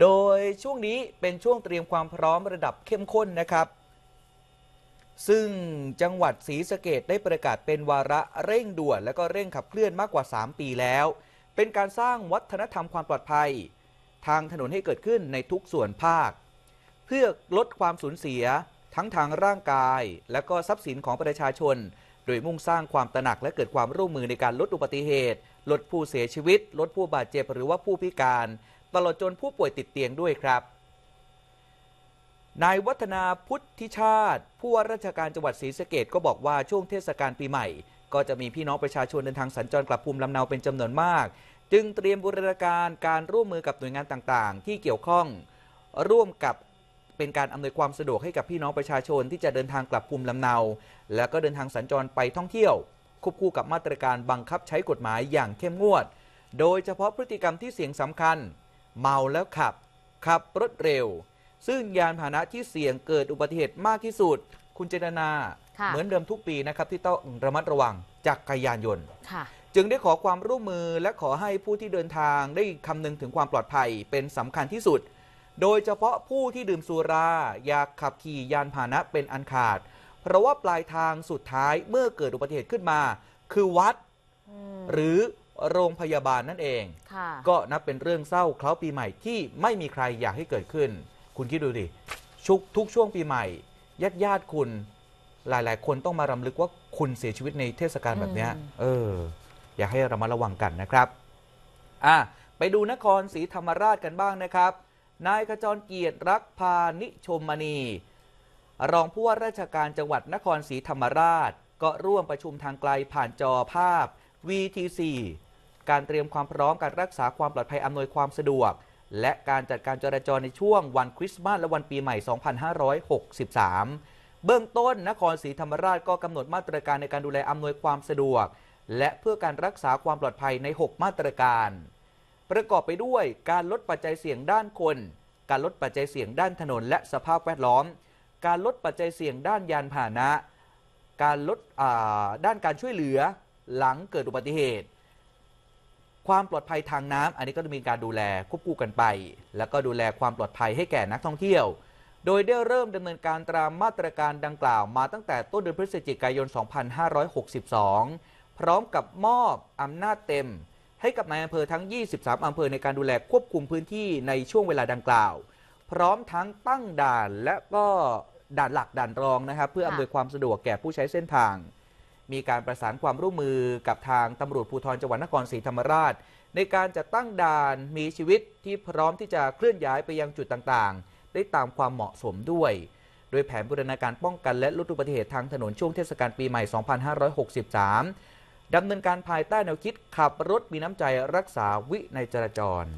โดยช่วงนี้เป็นช่วงเตรียมความพร้อมระดับเข้มข้นนะครับ ซึ่งจังหวัดศรีสะเกดได้ประกาศเป็นวาระเร่งด่วนและก็เร่งขับเคลื่อนมากกว่า 3 ปีแล้ว เป็นการสร้างวัฒนธรรมความปลอดภัย ทางถนนให้เกิดขึ้นในทุกส่วนภาค เพื่อลดความสูญเสีย ทั้งทางร่างกาย และก็ทรัพย์สินของประชาชนโดยมุ่งสร้างความตระหนักและเกิดความร่วมมือในการลดอุบัติเหตุ ลดผู้เสียชีวิต ลดผู้บาดเจ็บหรือว่าผู้พิการตลอดจนผู้ป่วยติดเตียงด้วยครับ นายวัฒนาพุทธิชาติ ผู้ว่าราชการจังหวัดศรีสะเกดก็บอกว่าช่วงเทศกาลปีใหม่ ก็จะมีพี่น้องประชาชนเดินทางสัญจรกลับภูมิลำเนาเป็นจำนวนมาก จึงเตรียมบูรณาการการร่วมมือกับหน่วยงานต่างๆ ที่เกี่ยวข้อง ร่วมกับเป็นการอำนวยความสะดวกให้กับพี่น้องประชาชนที่จะเดินทางกลับภูมิลำเนาและก็เดินทางสัญจรไปท่องเที่ยว ควบคู่กับมาตรการบังคับใช้กฎหมายอย่างเข้มงวด โดยเฉพาะพฤติกรรมที่เสี่ยงสำคัญเมาแล้วขับขับรถเร็ว ซึ่งยานพาหนะที่เสี่ยงเกิดอุบัติเหตุมากที่สุด คุณเจตนา เหมือนเดิมทุกปีนะครับ ที่ต้องระมัดระวัง จากกายานยนต์จึงได้ขอความร่วมมือและขอให้ผู้ที่เดินทางได้คำนึงถึงความปลอดภัย เป็นสำคัญที่สุด โดยเฉพาะผู้ที่ดื่มสุรา อยาาขับขี่ยานพาหนะเป็นอันขาด เพราะว่าปลายทางสุดท้ายเมื่อเกิดอุบัติเหตุขึ้นมา คือวัด หรือโรงพยาบาลนั่นเอง ก็นับเป็นเรื่องเศร้าเคล้าปีใหม่ที่ไม่มีใครอยากให้เกิดขึ้น คุณคิดดูดิชุกทุกช่วงปีใหม่ญาติญาติคุณ หลายๆ คนต้องมารำลึกว่าคุณเสียชีวิตในเทศกาลแบบนี้เออ อยากให้เรามาระวังกันนะครับอ่ะไปดูนครศรีธรรมราชกันบ้างนะครับ นายขจรเกียรติรักพานิชมมณี รองผู้ว่าราชการจังหวัดนครศรีธรรมราช ก็ร่วมประชุมทางไกลผ่านจอภาพ VTC การเตรียมความพร้อมการรักษาความปลอดภัยอำนวยความสะดวก และการจัดการจราจรในช่วงวันคริสต์มาสและวันปีใหม่ 2563 เบื้องต้นนครศรีธรรมราชก็กำหนดมาตรการในการดูแลอำนวยความสะดวก และเพื่อการรักษาความปลอดภัยใน 6 มาตรการ ประกอบไปด้วยการลดปัจจัยเสี่ยงด้านคน การลดปัจจัยเสี่ยงด้านถนน และสภาพแวดล้อม การลดปัจจัยเสี่ยงด้านยานพาหนะ การลดด้านการช่วยเหลือหลังเกิดอุบัติเหตุความปลอดภัยทางน้ำอันนี้ก็จะมีการดูแลควบคู่กันไป แล้วก็ดูแลความปลอดภัยให้แก่นักท่องเที่ยว โดยได้เริ่มดำเนินการตามมาตรการดังกล่าวมาตั้งแต่ต้นเดือนพฤศจิกายน 2562 พร้อมกับมอบอำนาจเต็ม ให้กับนายอำเภอทั้ง 23อำเภอในการดูแลควบคุมพื้นที่ในช่วงเวลาดังกล่าวพร้อมทั้งตั้งด่านและก็ด่านหลักด่านรองนะครับเพื่ออำนวยความสะดวกแก่ผู้ใช้เส้นทางมีการประสานความร่วมมือกับทางตำรวจภูธรจังหวัดนครศรีธรรมราช ในการจัดตั้งด่านมีชีวิตที่พร้อมที่จะเคลื่อนย้ายไปยังจุดต่างๆ ได้ตามความเหมาะสมด้วย โดยแผนบูรณาการป้องกันและลดอุบัติเหตุทางถนนช่วงเทศกาลปีใหม่ 2563 ดำเนินการภายใต้แนวคิดขับรถมีน้ำใจรักษาวินัยจราจร